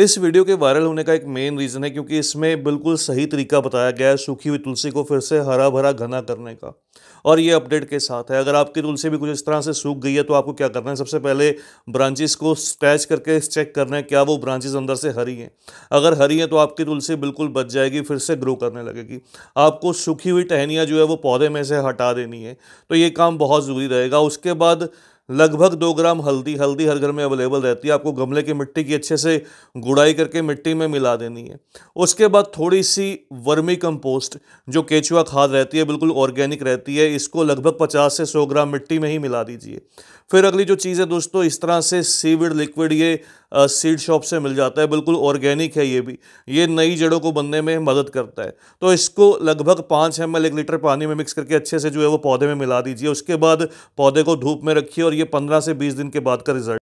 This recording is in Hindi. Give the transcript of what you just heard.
इस वीडियो के वायरल होने का एक मेन रीज़न है क्योंकि इसमें बिल्कुल सही तरीका बताया गया है सूखी हुई तुलसी को फिर से हरा भरा घना करने का और ये अपडेट के साथ है अगर आपकी तुलसी भी कुछ इस तरह से सूख गई है तो आपको क्या करना है सबसे पहले ब्रांचेस को स्क्रैच करके चेक करना है क्या वो ब्रांचेस अंदर से हरी हैं अगर हरी हैं तो आपकी तुलसी बिल्कुल बच जाएगी फिर से ग्रो करने लगेगी आपको सूखी हुई टहनियाँ जो है वो पौधे में से हटा देनी है तो ये काम बहुत ज़रूरी रहेगा उसके बाद लगभग दो ग्राम हल्दी हल्दी हर घर में अवेलेबल रहती है आपको गमले की मिट्टी की अच्छे से गुड़ाई करके मिट्टी में मिला देनी है उसके बाद थोड़ी सी वर्मी कंपोस्ट जो केचुआ खाद रहती है बिल्कुल ऑर्गेनिक रहती है इसको लगभग पचास से सौ ग्राम मिट्टी में ही मिला दीजिए फिर अगली जो चीज़ है दोस्तों इस तरह से सीविड लिक्विड ये सीड शॉप से मिल जाता है बिल्कुल ऑर्गेनिक है ये भी ये नई जड़ों को बनने में मदद करता है तो इसको लगभग पाँच एम एक लीटर पानी में मिक्स करके अच्छे से जो है वो पौधे में मिला दीजिए उसके बाद पौधे को धूप में रखिए और ये ये पंद्रह से बीस दिन के बाद का रिजल्ट